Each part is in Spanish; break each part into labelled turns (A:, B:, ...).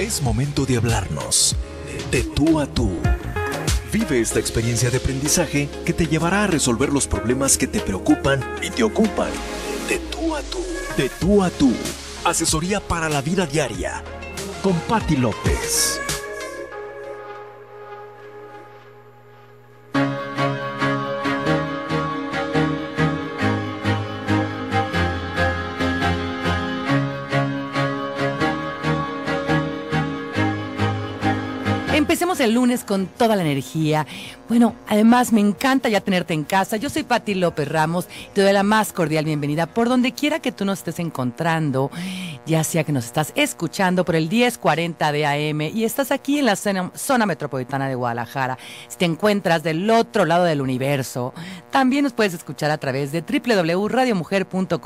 A: Es momento de hablarnos de tú a tú. Vive esta experiencia de aprendizaje que te llevará a resolver los problemas que te preocupan y te ocupan. De tú a tú. De tú a tú. Asesoría para la vida diaria. Con Patti López.
B: el lunes con toda la energía. Bueno, además me encanta ya tenerte en casa. Yo soy Pati López Ramos. y Te doy la más cordial bienvenida por donde quiera que tú nos estés encontrando, ya sea que nos estás escuchando por el 1040 de AM y estás aquí en la zona, metropolitana de Guadalajara. Si te encuentras del otro lado del universo, también nos puedes escuchar a través de www.radiomujer.com.mx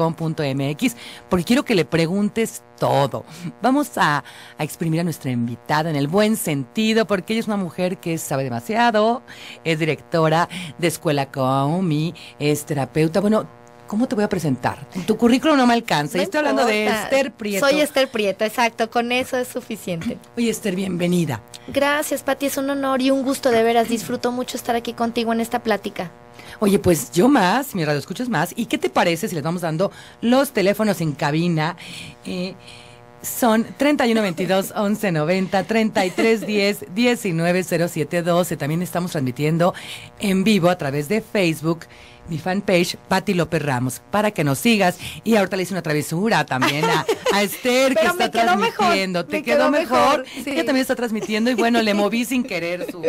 B: porque quiero que le preguntes todo. Vamos a, a exprimir a nuestra invitada en el buen sentido porque ella una mujer que sabe demasiado, es directora de Escuela Kaomi, es terapeuta. Bueno, ¿cómo te voy a presentar? Tu currículum no me alcanza. estoy hablando de Esther Prieto. Soy
C: Esther Prieto, exacto. Con eso es suficiente. Oye, Esther,
B: bienvenida.
C: Gracias, Pati. Es un honor y un gusto de veras. Disfruto mucho estar aquí contigo en esta plática.
B: Oye, pues yo más, mi radio escuchas más. ¿Y qué te parece si les vamos dando los teléfonos en cabina? Eh, son 3122 1190 3310 12 También estamos transmitiendo en vivo a través de Facebook mi fanpage, Patti López Ramos, para que nos sigas. Y ahorita le hice una travesura también a, Esther, que está transmitiendo. Te quedó, mejor. también está transmitiendo y bueno, le moví sin querer su,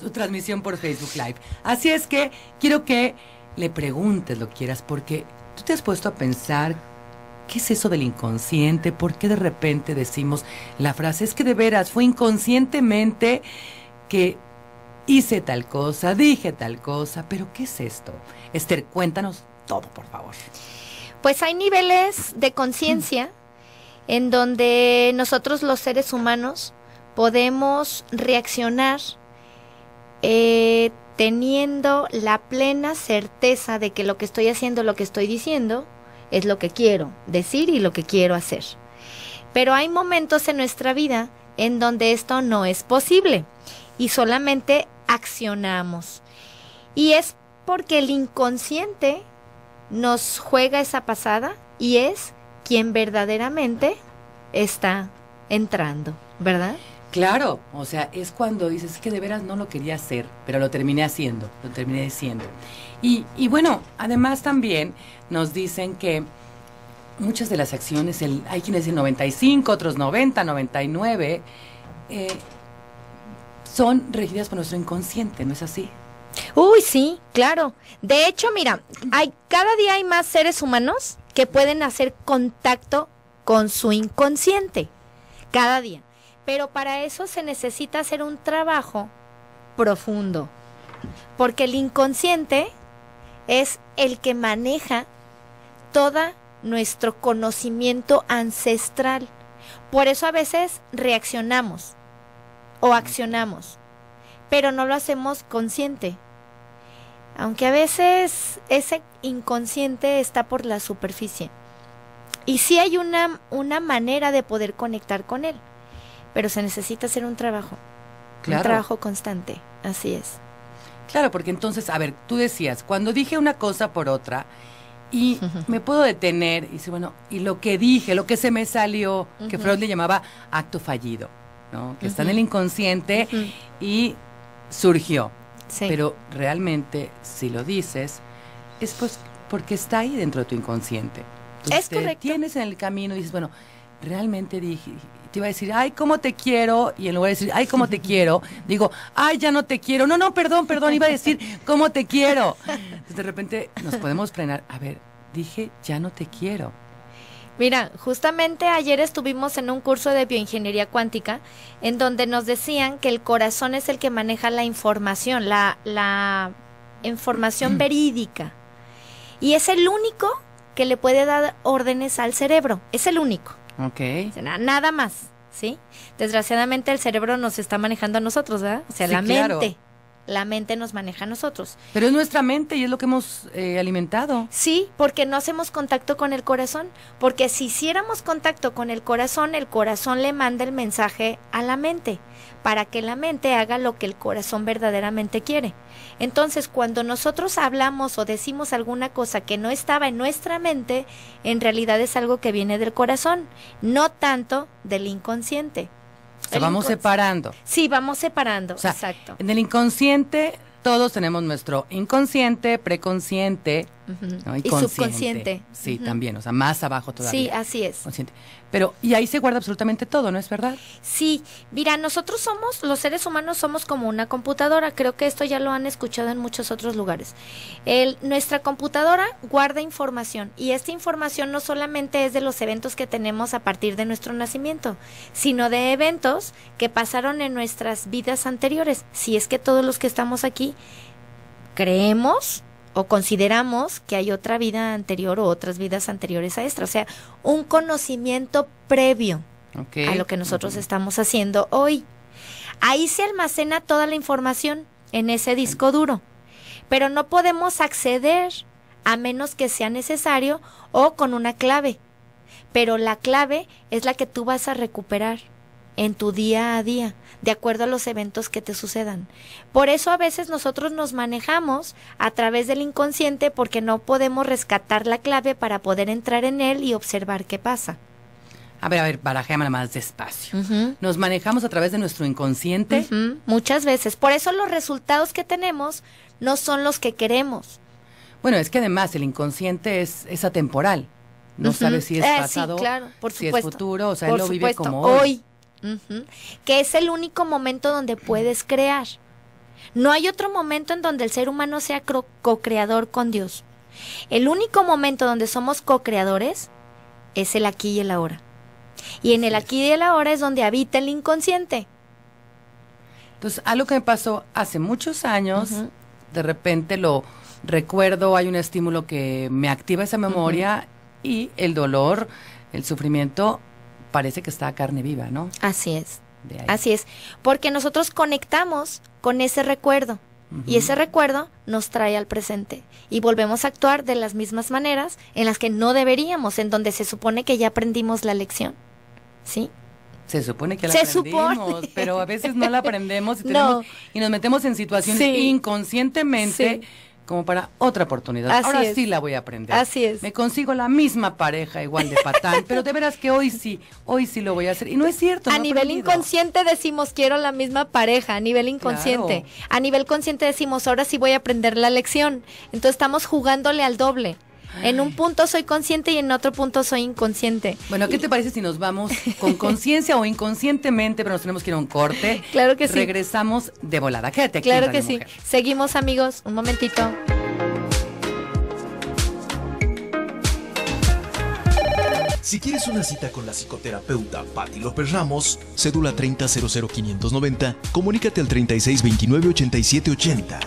B: su transmisión por Facebook Live. Así es que quiero que le preguntes lo quieras, porque tú te has puesto a pensar ¿Qué es eso del inconsciente? ¿Por qué de repente decimos la frase? Es que de veras fue inconscientemente que hice tal cosa, dije tal cosa, pero ¿qué es esto? Esther, cuéntanos todo, por favor.
C: Pues hay niveles de conciencia en donde nosotros los seres humanos podemos reaccionar eh, teniendo la plena certeza de que lo que estoy haciendo, lo que estoy diciendo, es lo que quiero decir y lo que quiero hacer. Pero hay momentos en nuestra vida en donde esto no es posible y solamente accionamos. Y es porque el inconsciente nos juega esa pasada y es quien verdaderamente está entrando,
B: ¿verdad? Claro, o sea, es cuando dices que de veras no lo quería hacer, pero lo terminé haciendo, lo terminé diciendo. Y, bueno, además también nos dicen que muchas de las acciones, el, hay quienes dicen 95, otros 90, 99, eh, son regidas por nuestro inconsciente, ¿no es así? Uy, sí, claro.
C: De hecho, mira, hay, cada día hay más seres humanos que pueden hacer contacto con su inconsciente. Cada día. Pero para eso se necesita hacer un trabajo profundo, porque el inconsciente es el que maneja todo nuestro conocimiento ancestral. Por eso a veces reaccionamos o accionamos, pero no lo hacemos consciente. Aunque a veces ese inconsciente está por la superficie. Y sí hay una, una manera de poder conectar con él pero se necesita hacer un trabajo, un trabajo constante, así es.
B: Claro, porque entonces, a ver, tú decías, cuando dije una cosa por otra, y me puedo detener y bueno, y lo que dije, lo que se me salió, que Freud le llamaba acto fallido, ¿no? Que está en el inconsciente y surgió. Pero realmente, si lo dices, es pues porque está ahí dentro de tu inconsciente. es correcto. Tienes en el camino y dices, bueno, realmente dije, te iba a decir, ay, cómo te quiero, y en lugar de decir, ay, cómo te quiero, digo, ay, ya no te quiero, no, no, perdón, perdón, iba a decir, cómo te quiero. de repente nos podemos frenar, a ver, dije, ya no te quiero. Mira,
C: justamente ayer estuvimos en un curso de bioingeniería cuántica en donde nos decían que el corazón es el que maneja la información, la, la información verídica. Y es el único que le puede dar órdenes al cerebro, es el único. Ok. Nada más, ¿sí? Desgraciadamente el cerebro nos está manejando a nosotros, ¿verdad? O sea, la mente. La mente nos maneja a nosotros.
B: Pero es nuestra mente y es lo que
C: hemos eh, alimentado. Sí, porque no hacemos contacto con el corazón. Porque si hiciéramos contacto con el corazón, el corazón le manda el mensaje a la mente para que la mente haga lo que el corazón verdaderamente quiere. Entonces, cuando nosotros hablamos o decimos alguna cosa que no estaba en nuestra mente, en realidad es algo que viene del corazón, no tanto del inconsciente.
B: Se vamos separando. Sí, vamos separando. exacto. En el inconsciente todos tenemos nuestro inconsciente, preconsciente
C: y subconsciente. Sí, también,
B: o sea, más abajo todavía. Sí, así es. Pero, y ahí se guarda absolutamente todo, ¿no es verdad?
C: Sí, mira, nosotros somos, los seres humanos somos como una computadora, creo que esto ya lo han escuchado en muchos otros lugares. nuestra computadora guarda información y esta información no solamente es de los eventos que tenemos a partir de nuestro nacimiento, sino de eventos que pasaron en nuestras vidas anteriores, si es que todos los que estamos aquí creemos o consideramos que hay otra vida anterior o otras vidas anteriores a esta, o sea, un conocimiento previo
B: a lo que nosotros
C: estamos haciendo hoy. Ahí se almacena toda la información en ese disco duro, pero no podemos acceder a menos que sea necesario o con una clave. Pero la clave es la que tú vas a recuperar en tu día a día, de acuerdo a los eventos que te sucedan. Por eso a veces nosotros nos manejamos a través del inconsciente porque no podemos rescatar la clave para poder entrar en él y observar qué pasa.
B: A ver, a ver, barajéamela más despacio. Nos manejamos a través de nuestro inconsciente.
C: Muchas veces. Por eso los resultados que tenemos no son los que queremos.
B: Bueno, es que además el inconsciente es, es atemporal. No sabe si es eh, pasado,
A: si es futuro, o sea, él lo vive como hoy.
C: Que es el único momento donde puedes crear. No hay otro momento en donde el ser humano sea co-creador con Dios. El único momento donde somos co-creadores es el aquí y el ahora. Y en el aquí y el ahora es donde habita el inconsciente.
B: Entonces, algo que me pasó hace muchos años, de repente lo recuerdo, hay un estímulo que me activa esa memoria y el dolor, el sufrimiento parece que está carne viva, ¿no? Así es. Así es, porque nosotros
C: conectamos con ese recuerdo y ese recuerdo nos trae al presente y volvemos a actuar de las mismas maneras en las que no deberíamos, en donde se supone que ya aprendimos
B: la lección. ¿Sí? Se supone que la aprendimos, pero a veces no la aprendemos y, y nos metemos en situaciones de inconscientemente. Sí como para otra oportunidad. Ahora sí la voy a aprender. Así es. Me consigo la misma pareja igual de fatal, pero de veras que hoy sí, hoy sí lo voy a hacer. Y no es cierto. A nivel inconsciente decimos quiero la misma
C: pareja, a nivel inconsciente. A nivel consciente decimos ahora sí voy a aprender la lección. Entonces estamos jugándole al doble. En un punto soy consciente y en otro punto soy inconsciente. Bueno, ¿qué te
B: parece si nos vamos con conciencia o inconscientemente, pero nos tenemos que ir a un corte? Claro que sí. Regresamos de volada. Quédate aquí. Claro que sí.
C: Seguimos amigos, un momentito.
A: Si quieres una cita con la psicoterapeuta Patti López Ramos, cédula 300590, comunícate al 3629 8780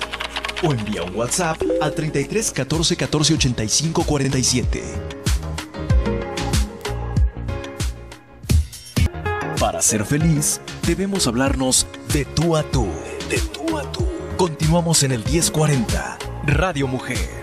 A: o envía un WhatsApp al 33 14 14 85 47. Para ser feliz, debemos hablarnos de tú a tú. De tú a tú. Continuamos en el 1040, Radio Mujer.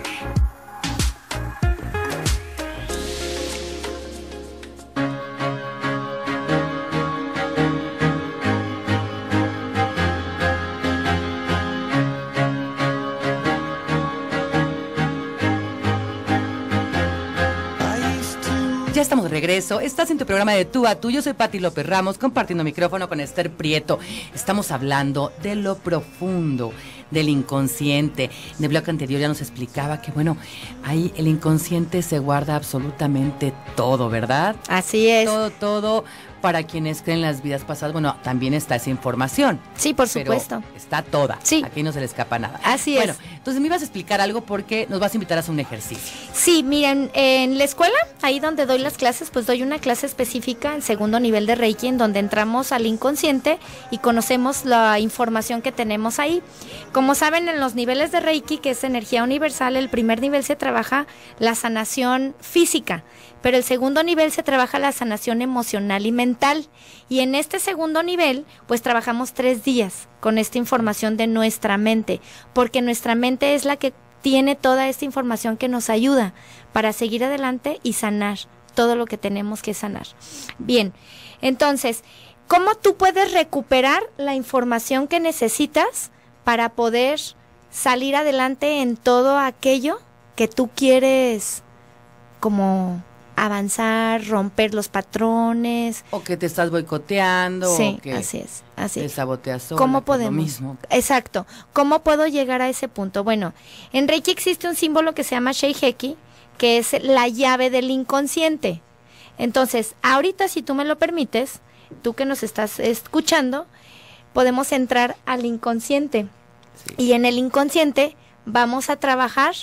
B: Estás en tu programa de Tú a Tú. Yo soy Pati López Ramos, compartiendo micrófono con Esther Prieto. Estamos hablando de lo profundo, del inconsciente. En el bloque anterior ya nos explicaba que, bueno, ahí el inconsciente se guarda absolutamente todo, ¿verdad? Así es. Todo, todo para quienes creen las vidas pasadas, bueno, también está esa información. Sí, por supuesto. está toda. Sí. Aquí no se le escapa nada. Así es. Bueno, entonces me ibas a explicar algo porque nos vas a invitar a hacer un ejercicio.
C: Sí, miren, en la escuela, ahí donde doy las clases, pues doy una clase específica en segundo nivel de Reiki, en donde entramos al inconsciente y conocemos la información que tenemos ahí. Como saben, en los niveles de Reiki, que es energía universal, el primer nivel se trabaja la sanación física pero el segundo nivel se trabaja la sanación emocional y mental. Y en este segundo nivel, pues trabajamos tres días con esta información de nuestra mente, porque nuestra mente es la que tiene toda esta información que nos ayuda para seguir adelante y sanar todo lo que tenemos que sanar. Bien, entonces, ¿cómo tú puedes recuperar la información que necesitas para poder salir adelante en todo aquello que tú quieres como avanzar, romper los patrones. O que te estás boicoteando. Sí, así es, así.
B: saboteas pues, podemos? mismo.
C: Exacto. ¿Cómo puedo llegar a ese punto? Bueno, en Reiki existe un símbolo que se llama Sheiheki, que es la llave del inconsciente. Entonces, ahorita, si tú me lo permites, tú que nos estás escuchando, podemos entrar al inconsciente. Y en el inconsciente vamos a trabajar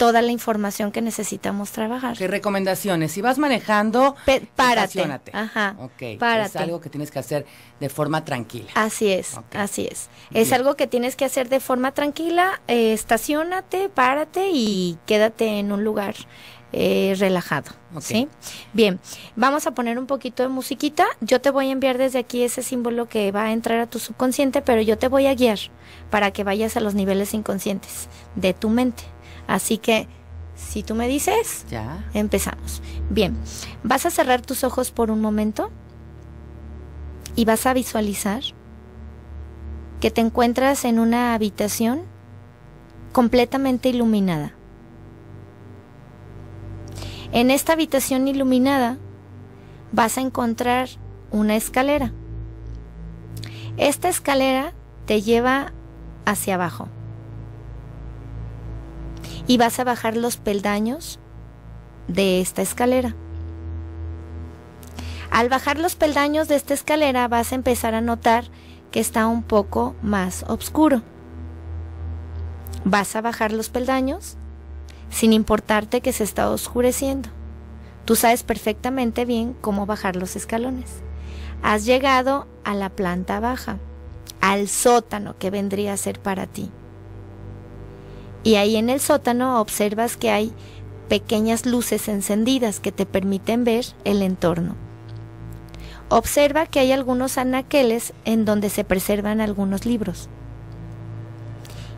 C: toda la información que necesitamos trabajar. ¿Qué recomendaciones? Si vas manejando, pues, estacionate.
B: Ajá. Es algo que tienes que hacer de forma tranquila.
C: Así es, así es. Es algo que tienes que hacer de forma tranquila, eh, estacionate, párate y quédate en un lugar eh, relajado. ¿sí? Bien, vamos a poner un poquito de musiquita. Yo te voy a enviar desde aquí ese símbolo que va a entrar a tu subconsciente, pero yo te voy a guiar para que vayas a los niveles inconscientes de tu mente. Así que, si tú me dices, ya. empezamos. Bien, vas a cerrar tus ojos por un momento y vas a visualizar que te encuentras en una habitación completamente iluminada. En esta habitación iluminada vas a encontrar una escalera. Esta escalera te lleva hacia abajo y vas a bajar los peldaños de esta escalera. Al bajar los peldaños de esta escalera vas a empezar a notar que está un poco más oscuro. Vas a bajar los peldaños sin importarte que se está oscureciendo. Tú sabes perfectamente bien cómo bajar los escalones. Has llegado a la planta baja, al sótano que vendría a ser para ti. Y ahí en el sótano observas que hay pequeñas luces encendidas que te permiten ver el entorno. Observa que hay algunos anaqueles en donde se preservan algunos libros.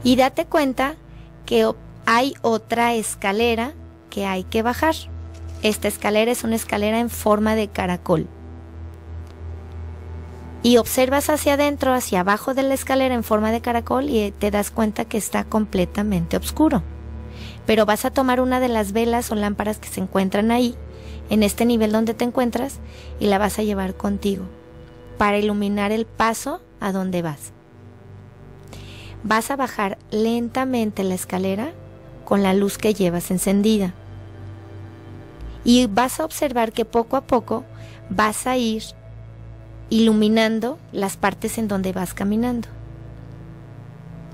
C: Y date cuenta que hay otra escalera que hay que bajar. Esta escalera es una escalera en forma de caracol y observas hacia adentro, hacia abajo de la escalera en forma de caracol y eh, te das cuenta que está completamente oscuro. Pero vas a tomar una de las velas o lámparas que se encuentran ahí, en este nivel donde te encuentras, y la vas a llevar contigo para iluminar el paso a donde vas. Vas a bajar lentamente la escalera con la luz que llevas encendida. Y vas a observar que poco a poco vas a ir iluminando las partes en donde vas caminando.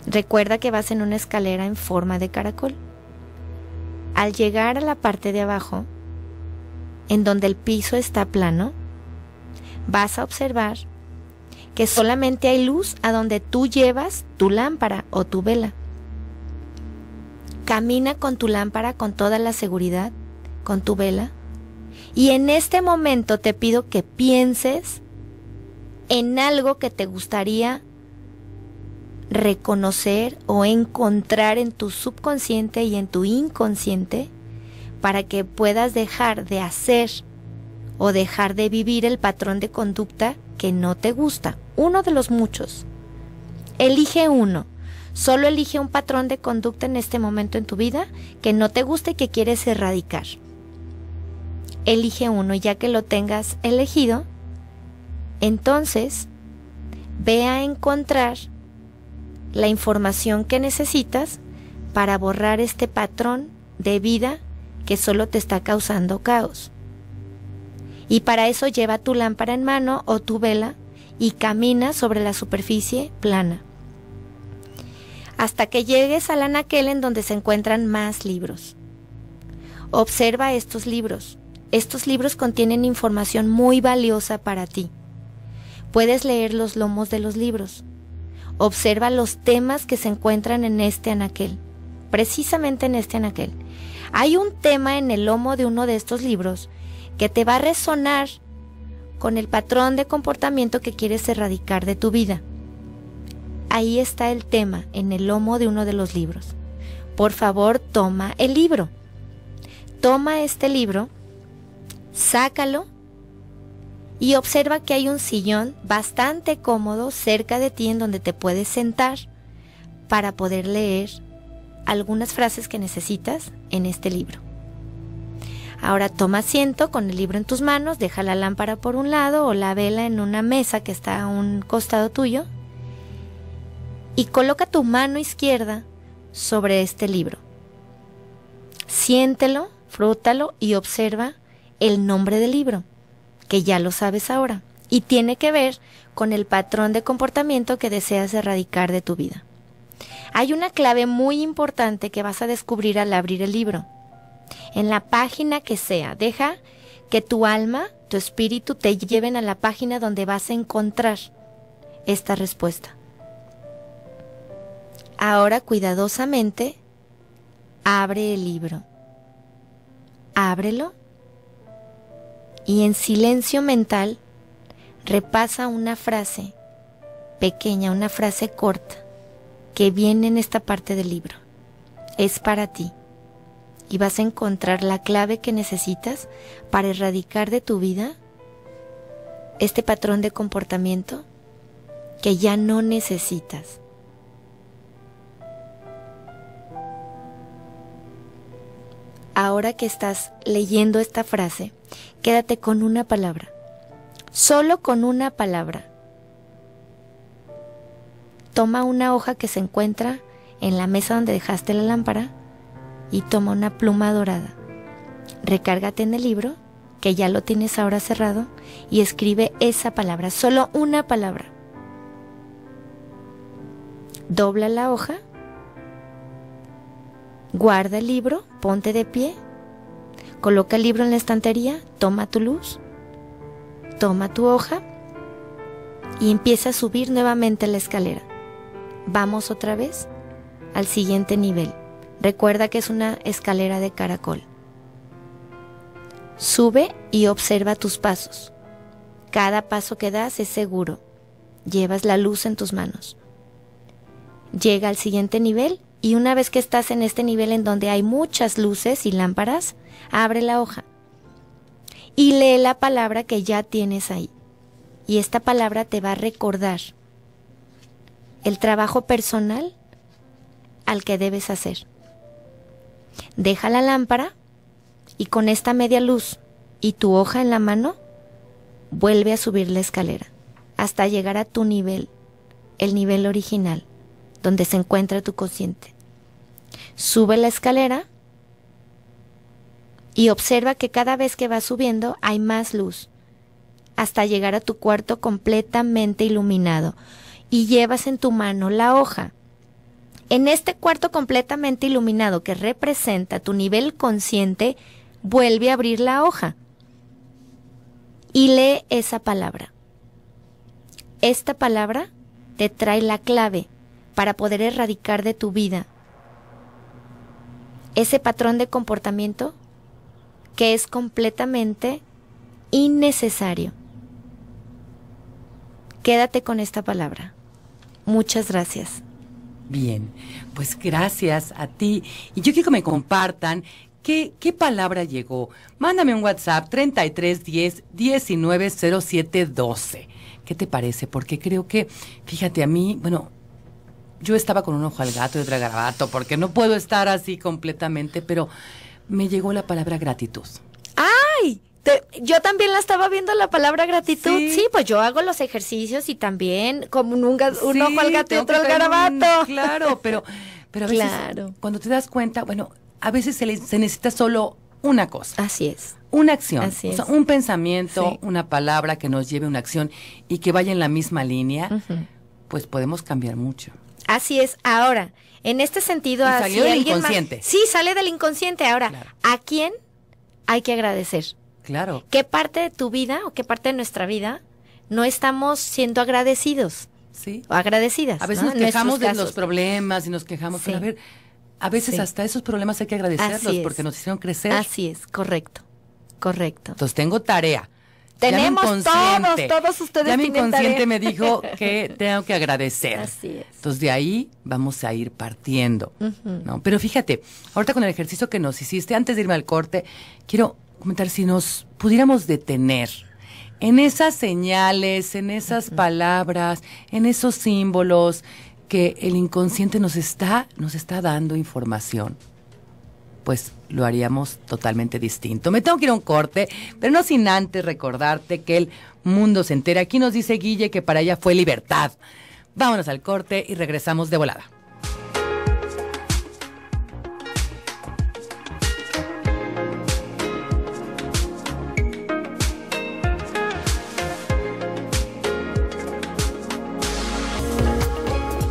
C: Recuerda que vas en una escalera en forma de caracol. Al llegar a la parte de abajo, en donde el piso está plano, vas a observar que solamente hay luz a donde tú llevas tu lámpara o tu vela. Camina con tu lámpara con toda la seguridad, con tu vela. Y en este momento te pido que pienses en algo que te gustaría reconocer o encontrar en tu subconsciente y en tu inconsciente para que puedas dejar de hacer o dejar de vivir el patrón de conducta que no te gusta, uno de los muchos. Elige uno, solo elige un patrón de conducta en este momento en tu vida que no te guste y que quieres erradicar. Elige uno ya que lo tengas elegido, entonces, ve a encontrar la información que necesitas para borrar este patrón de vida que solo te está causando caos. Y para eso lleva tu lámpara en mano o tu vela y camina sobre la superficie plana. Hasta que llegues al anaquel en donde se encuentran más libros. Observa estos libros. Estos libros contienen información muy valiosa para ti puedes leer los lomos de los libros. Observa los temas que se encuentran en este anaquel, precisamente en este anaquel. Hay un tema en el lomo de uno de estos libros que te va a resonar con el patrón de comportamiento que quieres erradicar de tu vida. Ahí está el tema en el lomo de uno de los libros. Por favor, toma el libro. Toma este libro, sácalo y observa que hay un sillón bastante cómodo cerca de ti en donde te puedes sentar para poder leer algunas frases que necesitas en este libro. Ahora toma asiento con el libro en tus manos, deja la lámpara por un lado o la vela en una mesa que está a un costado tuyo y coloca tu mano izquierda sobre este libro. Siéntelo, frótalo y observa el nombre del libro que ya lo sabes ahora, y tiene que ver con el patrón de comportamiento que deseas erradicar de tu vida. Hay una clave muy importante que vas a descubrir al abrir el libro. En la página que sea, deja que tu alma, tu espíritu te lleven a la página donde vas a encontrar esta respuesta. Ahora cuidadosamente abre el libro. Ábrelo y en silencio mental repasa una frase pequeña, una frase corta que viene en esta parte del libro. Es para ti y vas a encontrar la clave que necesitas para erradicar de tu vida este patrón de comportamiento que ya no necesitas. Ahora que estás leyendo esta frase, Quédate con una palabra. Solo con una palabra. Toma una hoja que se encuentra en la mesa donde dejaste la lámpara y toma una pluma dorada. Recárgate en el libro, que ya lo tienes ahora cerrado, y escribe esa palabra, solo una palabra. Dobla la hoja, guarda el libro, ponte de pie Coloca el libro en la estantería, toma tu luz, toma tu hoja y empieza a subir nuevamente la escalera. Vamos otra vez al siguiente nivel. Recuerda que es una escalera de caracol. Sube y observa tus pasos. Cada paso que das es seguro. Llevas la luz en tus manos. Llega al siguiente nivel y una vez que estás en este nivel en donde hay muchas luces y lámparas, abre la hoja y lee la palabra que ya tienes ahí. Y esta palabra te va a recordar el trabajo personal al que debes hacer. Deja la lámpara y con esta media luz y tu hoja en la mano, vuelve a subir la escalera hasta llegar a tu nivel, el nivel original donde se encuentra tu consciente. Sube la escalera y observa que cada vez que vas subiendo hay más luz, hasta llegar a tu cuarto completamente iluminado. Y llevas en tu mano la hoja. En este cuarto completamente iluminado que representa tu nivel consciente, vuelve a abrir la hoja y lee esa palabra. Esta palabra te trae la clave para poder erradicar de tu vida ese patrón de comportamiento que es completamente innecesario. Quédate con esta palabra. Muchas
B: gracias. Bien, pues gracias a ti. Y yo quiero que me compartan ¿Qué, ¿qué, palabra llegó? Mándame un WhatsApp 3310 190712. ¿Qué te parece? Porque creo que, fíjate, a mí, bueno, yo estaba con un ojo al gato y otro al garabato, porque no puedo estar así completamente, pero me llegó la palabra gratitud.
C: ¡Ay! yo también la estaba viendo la palabra gratitud. Sí. pues yo hago los ejercicios y también como un, un ojo al gato y otro al garabato.
B: claro, pero, pero a veces cuando te das cuenta, bueno, a veces se, necesita solo una cosa. Así es. Una acción. un pensamiento, una palabra que nos lleve a una acción y que vaya en la misma línea, pues podemos cambiar mucho.
C: Así es. Ahora, en este sentido, salió del inconsciente. sí, sale del inconsciente. Ahora, ¿a quién hay que agradecer? Claro. ¿Qué parte de tu vida o qué parte de nuestra vida no estamos siendo agradecidos? Sí. O
B: agradecidas.
C: A veces nos quejamos de los
B: problemas y nos quejamos, pero a ver, a veces hasta esos problemas hay que agradecerlos porque nos hicieron crecer. Así es, correcto. Correcto. Entonces tengo tarea tenemos todos, todos ustedes. Ya mi inconsciente me dijo que tengo que agradecer. Así es. Entonces de ahí vamos a ir partiendo, ¿no? Pero fíjate, ahorita con el ejercicio que nos hiciste, antes de irme al corte, quiero comentar si nos pudiéramos detener en esas señales, en esas palabras, en esos símbolos que el inconsciente nos está, nos está dando información pues lo haríamos totalmente distinto. Me tengo que ir a un corte, pero no sin antes recordarte que el mundo se entera. Aquí nos dice Guille que para ella fue libertad. Vámonos al corte y regresamos de volada.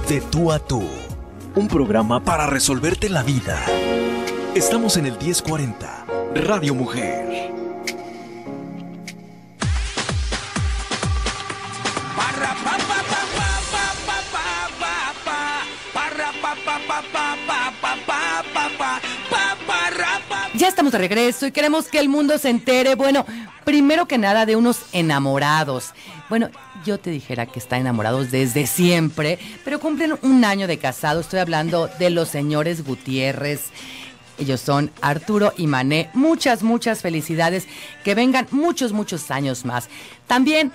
A: De tú a tú, un programa para resolverte la vida. Estamos en el 1040, Radio Mujer.
B: Ya estamos de regreso y queremos que el mundo se entere, bueno, primero que nada de unos enamorados. Bueno, yo te dijera que están enamorados desde siempre, pero cumplen un año de casado. Estoy hablando de los señores Gutiérrez ellos son Arturo y Mané. Muchas, muchas felicidades. Que vengan muchos, muchos años más. También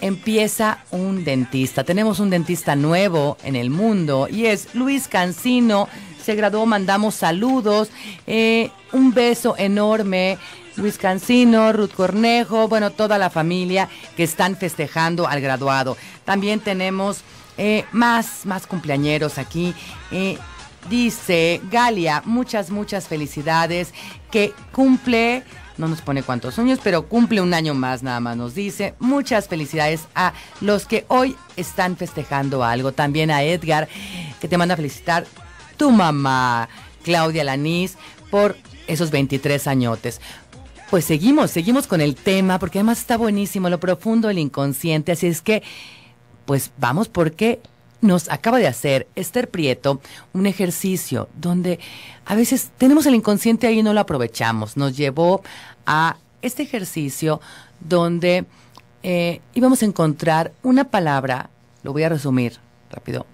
B: empieza un dentista. Tenemos un dentista nuevo en el mundo y es Luis Cancino. Se graduó, mandamos saludos. Eh, un beso enorme. Luis Cancino, Ruth Cornejo, bueno, toda la familia que están festejando al graduado. También tenemos eh, más, más cumpleañeros aquí. Eh, Dice Galia, muchas, muchas felicidades, que cumple no nos pone cuántos años, pero cumple un año más nada más nos dice. Muchas felicidades a los que hoy están festejando algo. También a Edgar, que te manda felicitar tu mamá, Claudia Lanís, por esos 23 añotes. Pues seguimos, seguimos con el tema, porque además está buenísimo, lo profundo, el inconsciente. Así es que, pues vamos porque nos acaba de hacer Esther Prieto un ejercicio donde a veces tenemos el inconsciente ahí y no lo aprovechamos. Nos llevó a este ejercicio donde eh, íbamos a encontrar una palabra, lo voy a resumir rápido,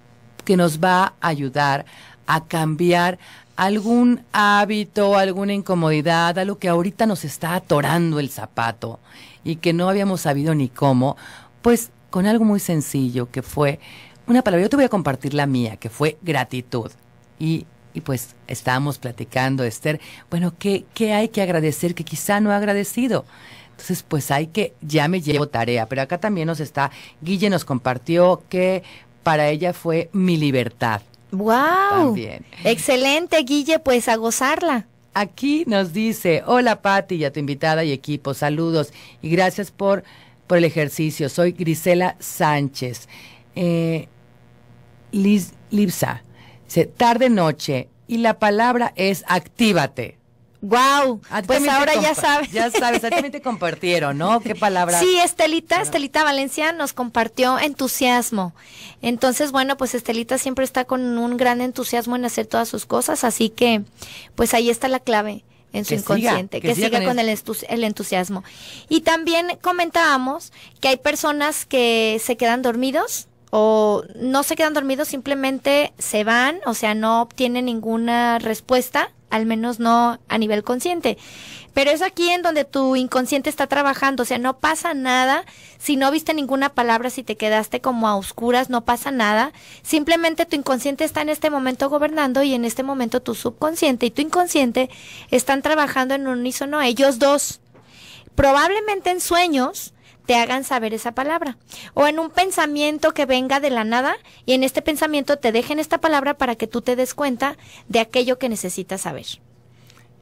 B: que nos va a ayudar a cambiar algún hábito, alguna incomodidad, algo que ahorita nos está atorando el zapato y que no habíamos sabido ni cómo, pues con algo muy sencillo que fue una palabra. Yo te voy a compartir la mía, que fue gratitud. Y, pues estábamos platicando, Esther, bueno, ¿qué, ¿qué hay que agradecer que quizá no ha agradecido? Entonces, pues hay que, ya me llevo tarea, pero acá también nos está, Guille nos compartió que para ella fue mi libertad. ¡Wow! También. Excelente, Guille, pues a gozarla. Aquí nos dice, hola Patti ya a tu invitada y equipo, saludos y gracias por, por el ejercicio. Soy Grisela Sánchez. Eh, Liz, Lipsa. tarde noche. Y la palabra es actívate. Wow, pues ahora ya sabes. Ya sabes, te compartieron, ¿no? ¿Qué palabra? Sí,
C: Estelita, Estelita Valencia nos compartió entusiasmo. Entonces, bueno, pues Estelita siempre está con un gran entusiasmo en hacer todas sus cosas, así que pues ahí está la clave en su inconsciente, que, siga, con el, el, entusiasmo. Y también comentábamos que hay personas que se quedan dormidos o no se quedan dormidos, simplemente se van, o sea, no obtienen ninguna respuesta, al menos no a nivel consciente. Pero es aquí en donde tu inconsciente está trabajando, o sea, no pasa nada si no viste ninguna palabra, si te quedaste como a oscuras, no pasa nada. Simplemente tu inconsciente está en este momento gobernando y en este momento tu subconsciente y tu inconsciente están trabajando en unísono, ellos dos. Probablemente en sueños, te hagan saber esa palabra. O en un pensamiento que venga de la nada y en este pensamiento te dejen esta palabra para que tú te des cuenta de aquello que necesitas saber.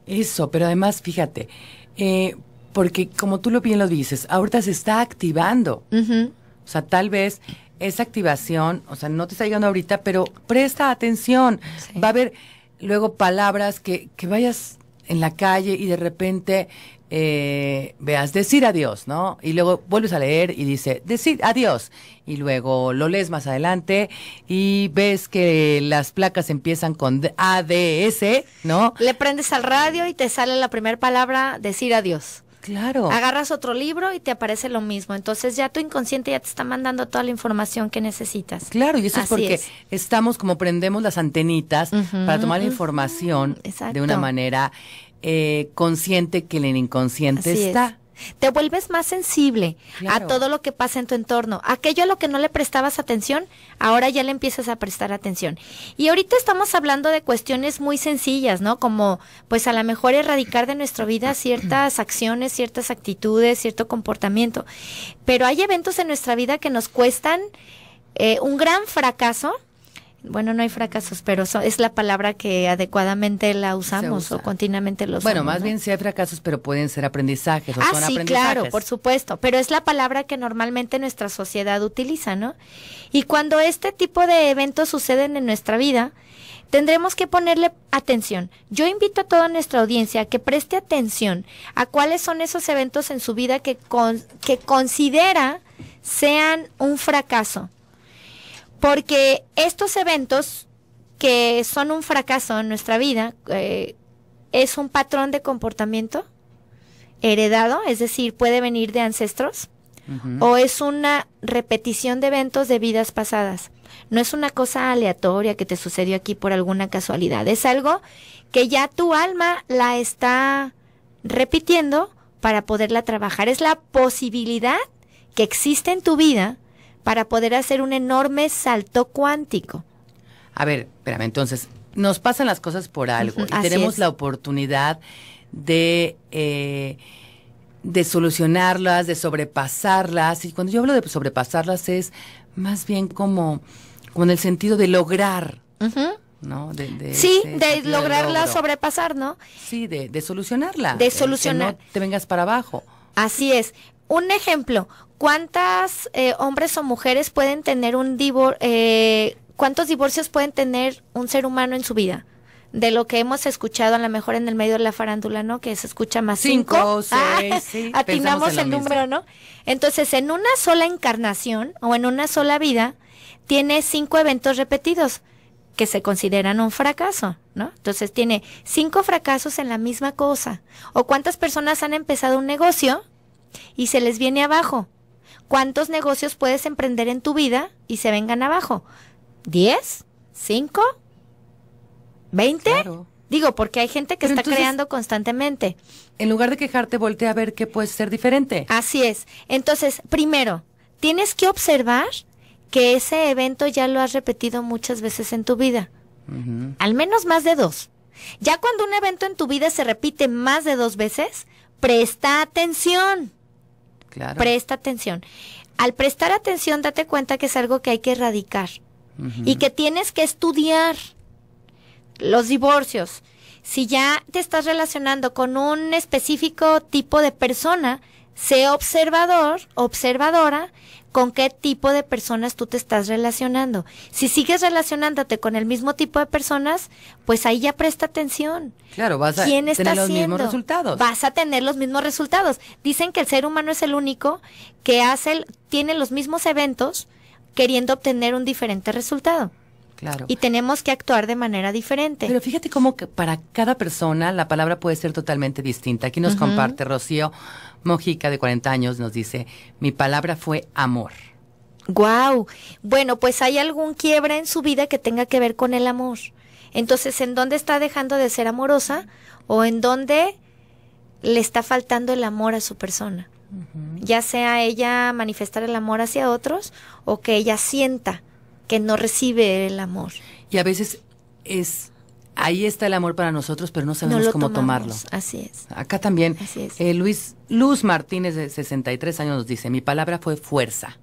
B: Eso, pero además, fíjate, eh, porque como tú lo bien lo dices, ahorita se está activando. O sea, tal vez esa activación, o sea, no te está llegando ahorita, pero presta atención. Va a haber luego palabras que, que vayas en la calle y de repente eh, veas decir adiós, ¿no? Y luego vuelves a leer y dice decir adiós. Y luego lo lees más adelante y ves que las placas empiezan con ADS, ¿no? Le prendes al radio y te sale la primera palabra decir adiós. Claro.
C: Agarras otro libro y te aparece lo mismo. Entonces ya tu inconsciente ya te está mandando toda la información que necesitas. Claro, y eso es porque
B: estamos como prendemos las antenitas para tomar la información de una manera eh, consciente que en el inconsciente está. Te vuelves más sensible
C: a todo lo que pasa en tu entorno. Aquello a lo que no le prestabas atención, ahora ya le empiezas a prestar atención. Y ahorita estamos hablando de cuestiones muy sencillas, ¿no? Como pues a lo mejor erradicar de nuestra vida ciertas acciones, ciertas actitudes, cierto comportamiento. Pero hay eventos en nuestra vida que nos cuestan eh, un gran fracaso bueno, no hay fracasos, pero es la palabra que adecuadamente la usamos o continuamente
B: los Bueno, más bien sí hay fracasos, pero pueden ser aprendizajes. ah, sí, claro, por
C: supuesto, pero es la palabra que normalmente nuestra sociedad utiliza, ¿no? Y cuando este tipo de eventos suceden en nuestra vida, tendremos que ponerle atención. Yo invito a toda nuestra audiencia a que preste atención a cuáles son esos eventos en su vida que, que considera sean un fracaso porque estos eventos que son un fracaso en nuestra vida eh, es un patrón de comportamiento heredado, es decir, puede venir de ancestros, o es una repetición de eventos de vidas pasadas. No es una cosa aleatoria que te sucedió aquí por alguna casualidad, es algo que ya tu alma la está repitiendo para poderla trabajar. Es la posibilidad que existe en tu vida para poder hacer un enorme salto cuántico.
B: A ver, espérame, entonces, nos pasan las cosas por algo y tenemos la oportunidad de, eh, de solucionarlas, de sobrepasarlas. Y cuando yo hablo de sobrepasarlas es más bien como, con el sentido de lograr. ¿no? sí, de lograrla sobrepasar, ¿no? Sí, de, solucionarla. De solucionar. no te vengas para abajo. Así es, un ejemplo,
C: ¿cuántas eh, hombres o mujeres pueden tener un divorcio? Eh, cuántos divorcios pueden tener un ser humano en su vida? De lo que hemos escuchado a lo mejor en el medio de la farándula, ¿no? Que se escucha más cinco. cinco. Seis, ah, atinamos el número, ¿no? Entonces, en una sola encarnación o en una sola vida, tiene cinco eventos repetidos que se consideran un fracaso, ¿no? Entonces tiene cinco fracasos en la misma cosa. O cuántas personas han empezado un negocio y se les viene abajo. ¿Cuántos negocios puedes emprender en tu vida y se vengan abajo? ¿Diez? ¿Cinco? ¿Veinte? Digo, porque hay gente que está creando constantemente. En lugar de quejarte, voltea a ver qué puede ser diferente. Así es. Entonces, primero, tienes que observar que ese evento ya lo has repetido muchas veces en tu vida. Al menos más de dos. Ya cuando un evento en tu vida se repite más de dos veces, presta atención. Presta atención. Al prestar atención, date cuenta que es algo que hay que erradicar y que tienes que estudiar. Los divorcios. Si ya te estás relacionando con un específico tipo de persona, sé observador, observadora, con qué tipo de personas tú te estás relacionando. Si sigues relacionándote con el mismo tipo de personas, pues ahí ya presta atención.
B: Claro, vas a tener los mismos
C: resultados. Vas a tener los mismos resultados. Dicen que el ser humano es el único que hace el, tiene los mismos eventos queriendo obtener un diferente resultado.
B: Claro. Y tenemos que actuar de manera diferente. Pero fíjate cómo que para cada persona la palabra puede ser totalmente distinta. Aquí nos comparte Rocío Mojica, de 40 años, nos dice, mi palabra fue amor.
C: Wow. Bueno, pues hay algún quiebra en su vida que tenga que ver con el amor. Entonces, ¿en dónde está dejando de ser amorosa o en dónde le está faltando el amor a su persona? Ya sea ella manifestar el amor hacia otros o que ella sienta que no recibe el amor.
B: Y a veces es ahí está el amor para nosotros, pero no sabemos cómo tomarlo. Así es. Acá también. es. Eh, Luis, Luz Martínez, de 63 años, nos dice: Mi palabra fue fuerza.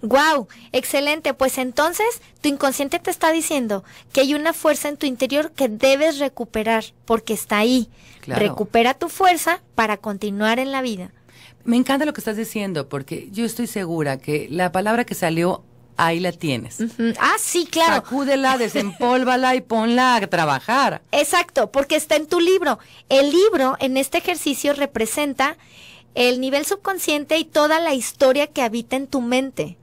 C: ¡Guau! excelente. Pues entonces tu inconsciente te está diciendo que hay una fuerza en tu interior que debes recuperar porque está ahí. Recupera
B: tu fuerza para continuar en la vida. Me encanta lo que estás diciendo porque yo estoy segura que la palabra que salió ahí la tienes. Ah, sí, claro. Sacúdela, desempólvala y ponla a trabajar. Exacto, porque está en tu libro.
C: El libro en este ejercicio representa el nivel subconsciente y toda la historia que habita en tu mente.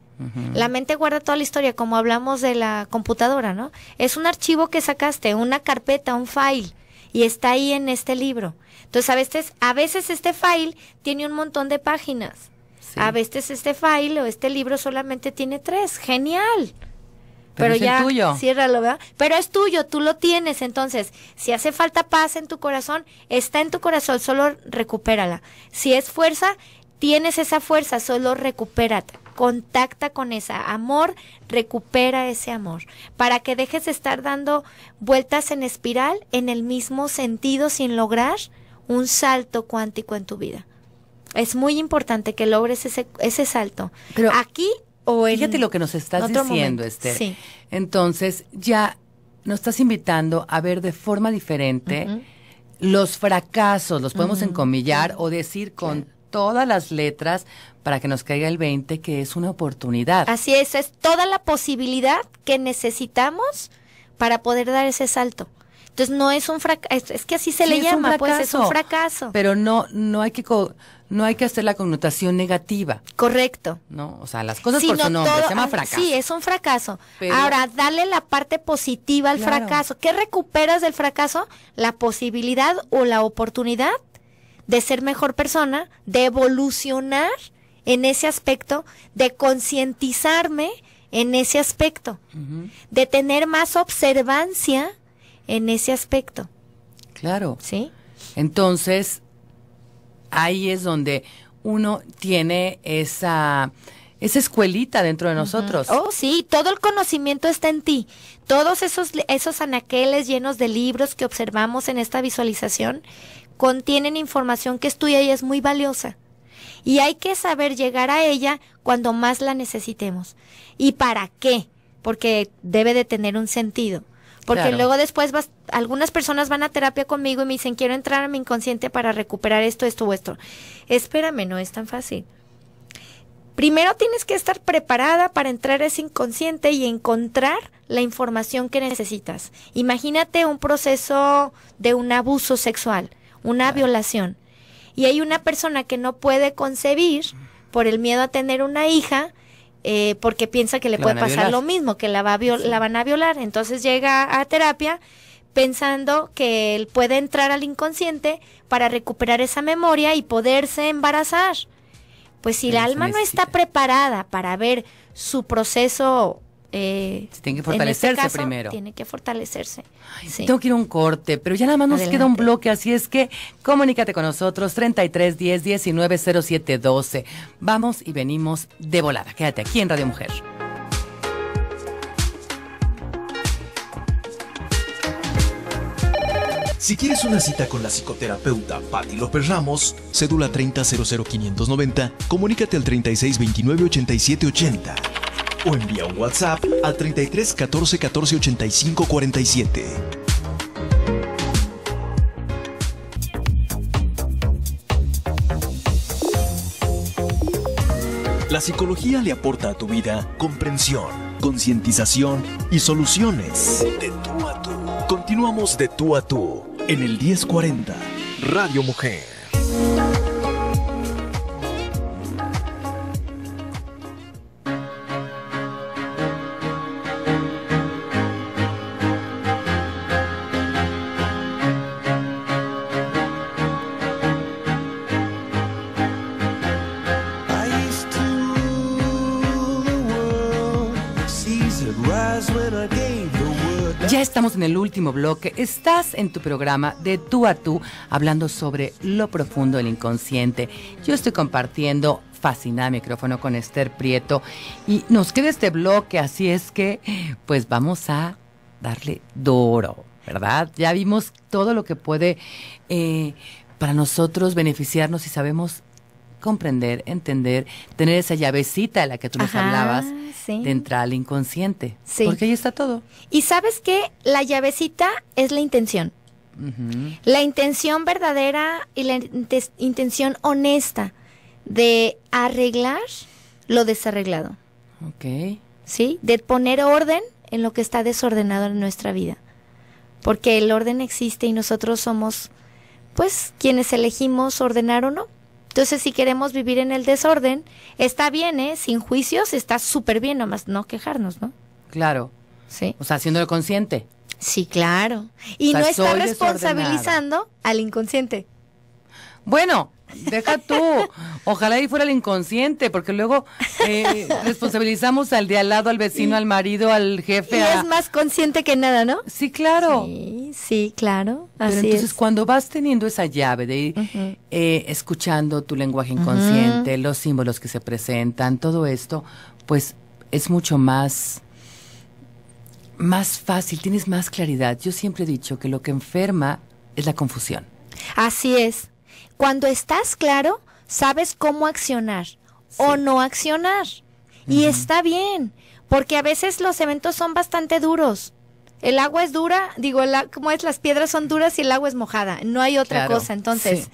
C: La mente guarda toda la historia, como hablamos de la computadora, ¿no? Es un archivo que sacaste, una carpeta, un file, y está ahí en este libro. Entonces, a veces, a veces este file tiene un montón de páginas a veces este file o este libro solamente tiene tres. Genial. Pero, es ya, el tuyo. ciérralo, ¿verdad? Pero es tuyo, tú lo tienes. Entonces, si hace falta paz en tu corazón, está en tu corazón, solo recupérala. Si es fuerza, tienes esa fuerza, solo recupérate. Contacta con esa amor, recupera ese amor. Para que dejes de estar dando vueltas en espiral en el mismo sentido sin lograr un salto cuántico en tu vida. Es muy importante que logres ese,
B: ese salto. Pero aquí o en Fíjate lo que nos estás diciendo, Esther. Sí. Entonces, ya nos estás invitando a ver de forma diferente los fracasos, los podemos mm, encomillar o decir con todas las letras para que nos caiga el 20 que es una oportunidad. Así es, es toda la posibilidad que necesitamos
C: para poder dar ese salto. Entonces no es un fracaso, es, que así se le llama, pues es un
B: fracaso. Pero no, no hay que no hay que hacer la connotación negativa. Correcto. No, o sea, las cosas por no su nombre, se llama fracaso. Sí,
C: es un fracaso. Ahora, dale la parte positiva al fracaso. ¿Qué recuperas del fracaso? La posibilidad o la oportunidad de ser mejor persona, de evolucionar en ese aspecto, de concientizarme en ese aspecto, de tener más observancia en ese aspecto.
B: Claro. ¿Sí? Entonces, ahí es donde uno tiene esa esa escuelita dentro de nosotros. Oh, sí, todo el conocimiento está en ti.
C: Todos esos, esos anaqueles llenos de libros que observamos en esta visualización contienen información que es tuya y es muy valiosa. Y hay que saber llegar a ella cuando más la necesitemos. ¿Y para qué? Porque debe de tener un sentido. Porque luego después algunas personas van a terapia conmigo y me dicen, quiero entrar a mi inconsciente para recuperar esto, esto o esto. Espérame, no es tan fácil. Primero tienes que estar preparada para entrar a ese inconsciente y encontrar la información que necesitas. Imagínate un proceso de un abuso sexual, una violación. Y hay una persona que no puede concebir por el miedo a tener una hija, eh, porque piensa que le puede pasar lo mismo, que la, va la van a violar. Entonces llega a terapia pensando que él puede entrar al inconsciente para recuperar esa memoria y poderse embarazar. Pues si el alma no está preparada para ver su proceso eh, tiene que fortalecerse este primero. Tiene
B: que fortalecerse. Tengo que ir a un corte, pero ya nada más nos queda un bloque, así es que comunícate con nosotros 33 10 19 07 12. Vamos y venimos de volada. Quédate aquí en Radio Mujer.
A: Si quieres una cita con la psicoterapeuta Patti López Ramos, cédula 30 00590, comunícate al 36 29 87 80 o envía un WhatsApp al 33 14 14 85 47. La psicología le aporta a tu vida comprensión, concientización y soluciones. De tú a tú. Continuamos de tú a tú en el 1040 Radio Mujer.
B: en el último bloque. Estás en tu programa de tú a tú hablando sobre lo profundo del inconsciente. Yo estoy compartiendo fascinada micrófono con Esther Prieto y nos queda este bloque, así es que pues vamos a darle duro, ¿verdad? Ya vimos todo lo que puede eh, para nosotros beneficiarnos y sabemos comprender, entender, tener esa llavecita de la que tú nos hablabas, de entrar al inconsciente. Porque ahí está
C: todo. Y sabes que
B: la llavecita es la intención. La intención
C: verdadera y la intención honesta de arreglar lo desarreglado. Ok. ¿Sí? De poner orden en lo que está desordenado en nuestra vida. Porque el orden existe y nosotros somos, pues, quienes elegimos ordenar o no. Entonces, si queremos vivir en el desorden, está bien, ¿eh? Sin juicios, está súper bien, nomás no quejarnos, ¿no?
B: Claro. Sí. O sea, haciéndolo consciente. Sí, claro. Y no está responsabilizando
C: al inconsciente.
B: Bueno, deja tú. Ojalá ahí fuera el inconsciente, porque luego eh, responsabilizamos al de al lado, al vecino, al marido, al jefe. Y es más consciente que nada, ¿no? Sí, claro. Sí, sí claro. Pero entonces, cuando vas teniendo esa llave de ir eh, escuchando tu lenguaje inconsciente, los símbolos que se presentan, todo esto, pues es mucho más más fácil, tienes más claridad. Yo siempre he dicho que lo que enferma es la confusión.
C: Así es. Cuando estás claro, sabes cómo accionar o no accionar. Y está bien, porque a veces los eventos son bastante duros. El agua es dura, digo, como es, las piedras son duras y el agua es mojada, no hay otra cosa. Entonces,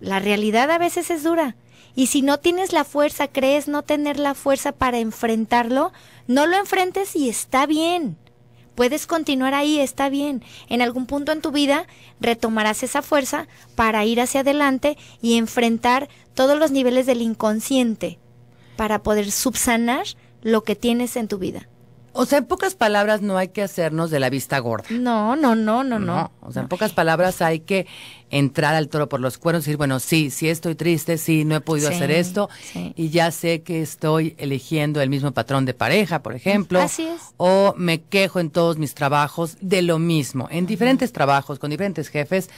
C: la realidad a veces es dura. Y si no tienes la fuerza, crees no tener la fuerza para enfrentarlo, no lo enfrentes y está bien. Puedes continuar ahí, está bien. En algún punto en tu vida retomarás esa fuerza para ir hacia adelante y enfrentar todos los niveles del inconsciente para poder subsanar lo que tienes en tu vida.
B: O sea, en pocas palabras, no hay que hacernos de la vista gorda. No, no, no, no, no. O sea, en pocas palabras, hay que entrar al toro por los cuernos y decir, bueno, sí, sí estoy triste, sí, no he podido hacer esto, y ya sé que estoy eligiendo el mismo patrón de pareja, por mm, ejemplo. Así es. O me quejo en todos mis trabajos de lo mismo, en diferentes trabajos, con diferentes jefes.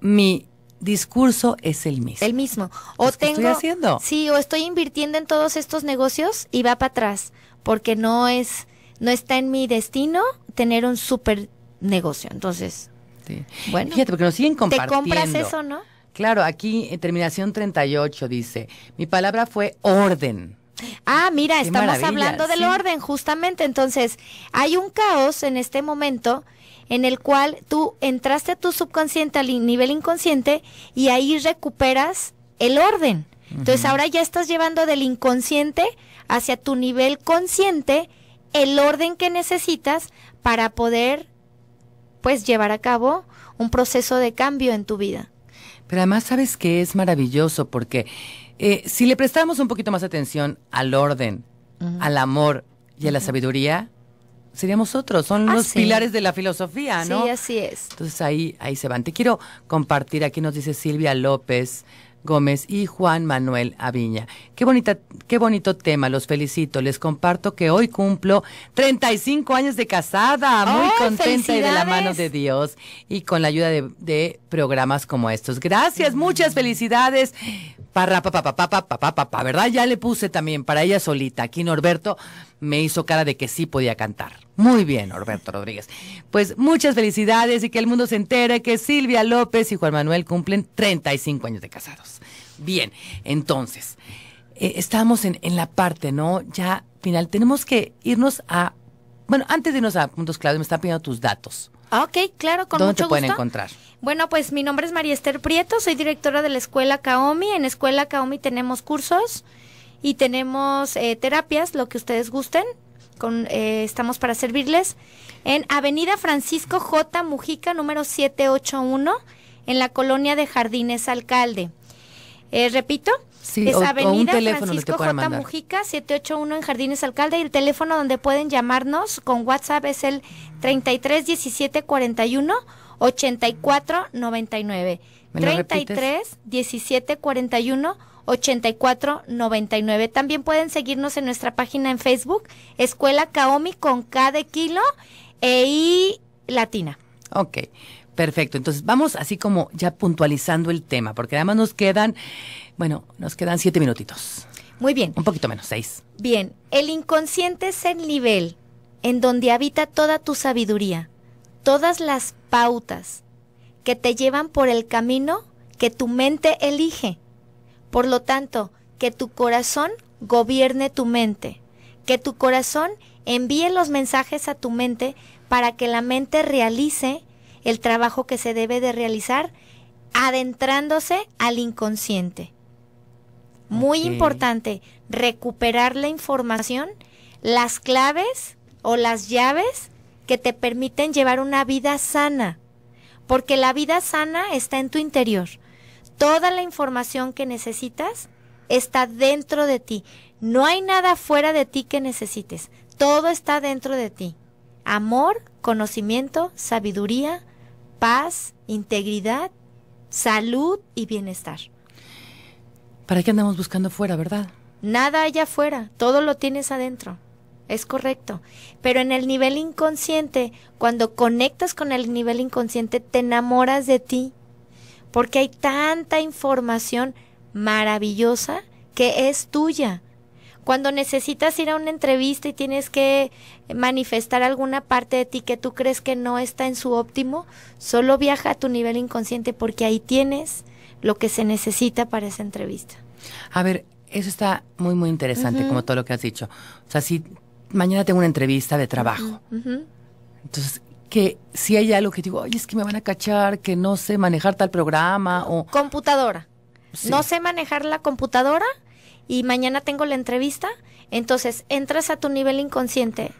B: Mi discurso es el mismo. El
C: mismo. O tengo, estoy haciendo. Sí, o estoy invirtiendo en todos estos negocios y va para atrás, porque no es no está en mi destino
B: tener un súper negocio. Entonces, bueno. Fíjate, porque nos siguen compartiendo. Te compras eso, ¿no? Claro, aquí en eh, terminación 38 dice, mi palabra fue orden.
C: Ah, mira, estamos hablando del orden, justamente. Entonces, hay un caos en este momento en el cual tú entraste a tu subconsciente, al nivel inconsciente, y ahí recuperas el orden. Entonces, ahora ya estás llevando del inconsciente hacia tu nivel consciente el orden que necesitas para poder pues llevar a cabo un proceso de cambio en tu vida.
B: Pero además sabes que es maravilloso porque eh, si le prestamos un poquito más atención al orden, al amor y a la sabiduría, seríamos otros, son los pilares de la filosofía, ¿no? Sí, así es. Entonces ahí, ahí se van. Te quiero compartir, aquí nos dice Silvia López, Gómez y Juan Manuel Aviña. Qué, bonita, qué bonito tema, los felicito. Les comparto que hoy cumplo 35 años de casada, muy contenta y de la mano de Dios y con la ayuda de, programas como estos. Gracias, muchas felicidades. pa pa papá, ¿verdad? Ya le puse también para ella solita. Aquí Norberto me hizo cara de que sí podía cantar. Muy bien, Roberto Rodríguez. Pues muchas felicidades y que el mundo se entere que Silvia López y Juan Manuel cumplen 35 años de casados. Bien, entonces, eh, estamos en, en, la parte, ¿no? Ya final, tenemos que irnos a... Bueno, antes de irnos a puntos, clave, me están pidiendo tus datos.
C: Ok, claro, con ¿Dónde te pueden encontrar? Bueno, pues mi nombre es María Esther Prieto, soy directora de la Escuela Kaomi. En Escuela Kaomi tenemos cursos y tenemos eh, terapias, lo que ustedes gusten. Con, eh, estamos para servirles en Avenida Francisco J. Mujica, número 781, en la colonia de Jardines Alcalde. Eh, repito, es Avenida Francisco J. Mujica, 781 en Jardines Alcalde. Y el teléfono donde pueden llamarnos con WhatsApp es el 33 17 41 84 99. 33 17 41 8499. También pueden seguirnos en nuestra página en Facebook, Escuela Kaomi con K de kilo
B: e I latina. Ok. Perfecto, entonces vamos así como ya puntualizando el tema, porque además nos quedan, bueno, nos quedan siete minutitos. Muy bien. Un poquito menos, seis.
C: Bien, el inconsciente es el nivel en donde habita toda tu sabiduría, todas las pautas que te llevan por el camino que tu mente elige por lo tanto, que tu corazón gobierne tu mente, que tu corazón envíe los mensajes a tu mente para que la mente realice el trabajo que se debe de realizar adentrándose al inconsciente. Muy importante, recuperar la información, las claves o las llaves que te permiten llevar una vida sana, porque la vida sana está en tu interior toda la información que necesitas está dentro de ti. No hay nada fuera de ti que necesites. Todo está dentro de ti. Amor, conocimiento, sabiduría, paz, integridad, salud
B: y bienestar. ¿Para qué andamos buscando fuera, verdad?
C: Nada allá afuera, todo lo tienes adentro. Es correcto. Pero en el nivel inconsciente, cuando conectas con el nivel inconsciente, te enamoras de ti porque hay tanta información maravillosa que es tuya. Cuando necesitas ir a una entrevista y tienes que manifestar alguna parte de ti que tú crees que no está en su óptimo, solo viaja a tu nivel inconsciente porque ahí tienes lo que se necesita para esa entrevista.
B: A ver, eso está muy, muy interesante, como todo lo que has dicho. O sea, si mañana tengo una entrevista de trabajo, entonces, que si hay algo que digo, ay es que me van a cachar, que no sé manejar tal programa o... Computadora. No sé manejar la computadora y mañana tengo la
C: entrevista, entonces entras a tu nivel inconsciente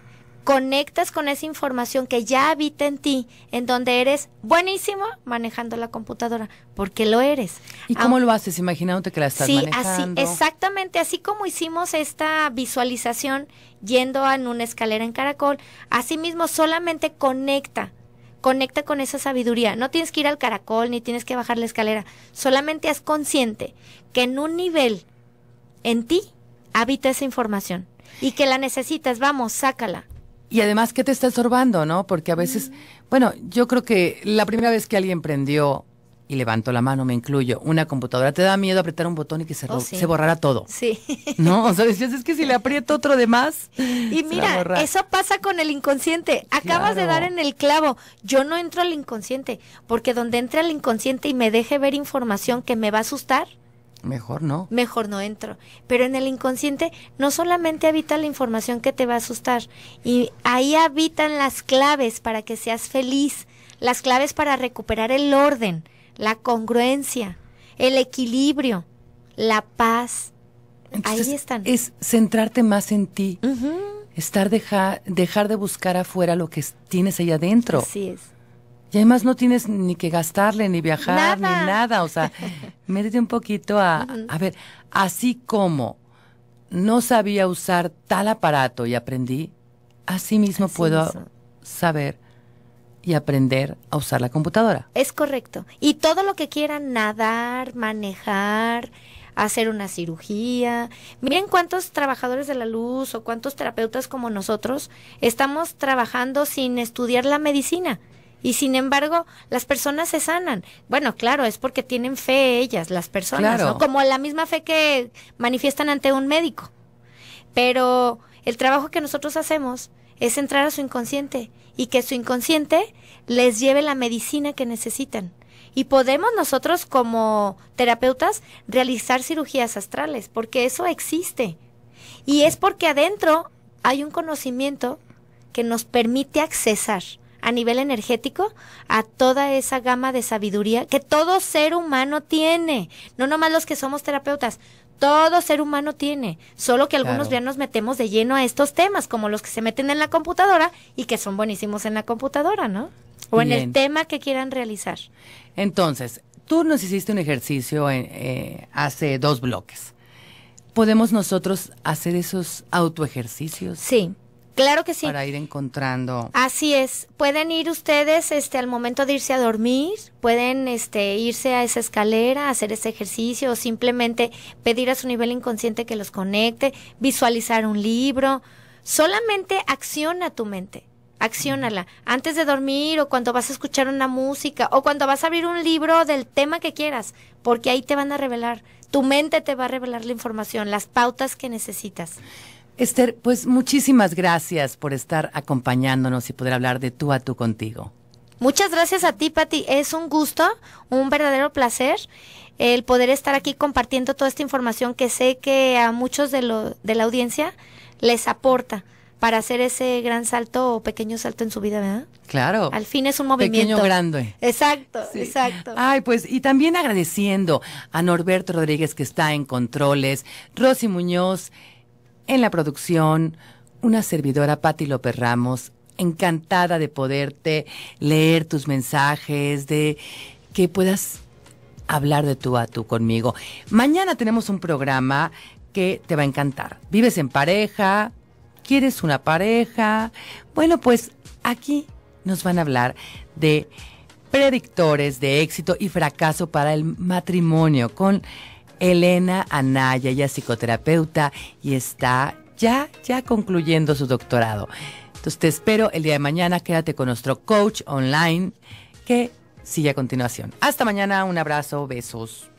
C: conectas con esa información que ya habita en ti, en donde eres buenísimo manejando la computadora,
B: porque lo eres. ¿Y cómo lo haces imaginándote que la estás sí, Así,
C: exactamente, así como hicimos esta visualización yendo en una escalera en caracol, así mismo solamente conecta conecta con esa sabiduría. No tienes que ir al caracol ni tienes que bajar la escalera. Solamente es consciente que en un nivel en ti habita esa información y que la necesitas. Vamos, sácala.
B: Y además, ¿qué te está estorbando, no? Porque a veces, mm. bueno, yo creo que la primera vez que alguien prendió, y levantó la mano, me incluyo, una computadora, te da miedo apretar un botón y que se, oh, borrara todo. Sí. No, o sea, decías, es que si le aprieto otro de más.
C: Y mira, eso pasa con el inconsciente. Acabas de dar en el clavo. Yo no entro al inconsciente, porque donde entra el inconsciente y me deje ver información que me va a asustar,
B: Mejor no.
C: Mejor no entro. Pero en el inconsciente no solamente habita la información que te va a asustar, y ahí habitan las claves para que seas feliz, las claves para recuperar el orden, la
B: congruencia, el equilibrio, la paz. ahí están. Es centrarte más en ti. Estar dejar de buscar afuera lo que tienes allá adentro. Así es. Y además no tienes ni que gastarle, ni viajar, ni nada. O sea, métete un poquito a, a ver, así como no sabía usar tal aparato y aprendí, así mismo puedo saber y aprender a usar la computadora.
C: Es correcto. Y todo lo que quieran, nadar, manejar, hacer una cirugía. Miren cuántos trabajadores de la luz o cuántos terapeutas como nosotros estamos trabajando sin estudiar la medicina. Y sin embargo, las personas se sanan. Bueno, claro, es porque tienen fe ellas, las personas, Como la misma fe que manifiestan ante un médico. Pero el trabajo que nosotros hacemos es entrar a su inconsciente y que su inconsciente les lleve la medicina que necesitan. Y podemos nosotros como terapeutas realizar cirugías astrales, porque eso existe. Y es porque adentro hay un conocimiento que nos permite accesar a nivel energético a toda esa gama de sabiduría que todo ser humano tiene, no nomás los que somos terapeutas, todo ser humano tiene, solo que algunos ya nos metemos de lleno a estos temas, como los que se meten en la computadora y que son buenísimos en la computadora, ¿no? O en el
B: tema que quieran realizar. Entonces, tú nos hiciste un ejercicio en, eh, hace dos bloques. ¿Podemos nosotros hacer esos autoejercicios? Sí. Claro que sí. Para ir encontrando. Así
C: es. Pueden ir ustedes este al momento de irse a dormir, pueden este irse a esa escalera, hacer ese ejercicio o simplemente pedir a su nivel inconsciente que los conecte, visualizar un libro, solamente acciona tu mente. Acciónala antes de dormir o cuando vas a escuchar una música o cuando vas a abrir un libro del tema que quieras, porque ahí te van a revelar, tu mente te va a revelar la información, las pautas que necesitas.
B: Esther, pues muchísimas gracias por estar acompañándonos y poder hablar de tú a tú contigo.
C: Muchas gracias a ti, Patti. Es un gusto, un verdadero placer el poder estar aquí compartiendo toda esta información que sé que a muchos de, de la audiencia les aporta para hacer ese gran salto o pequeño salto en su vida, ¿verdad?
B: Claro. Al fin es un movimiento. Pequeño grande.
C: Exacto, exacto.
B: Ay, pues, y también agradeciendo a Norberto Rodríguez que está en controles, Rosy Muñoz en la producción, una servidora Patti López Ramos, encantada de poderte leer tus mensajes, de que puedas hablar de tú a tú conmigo. Mañana tenemos un programa que te va a encantar. ¿Vives en pareja? ¿Quieres una pareja? Bueno, pues aquí nos van a hablar de predictores de éxito y fracaso para el matrimonio con Elena Anaya, ya es psicoterapeuta y está ya, ya concluyendo su doctorado. Entonces te espero el día de mañana, quédate con nuestro coach online que sigue a continuación. Hasta mañana, un abrazo, besos.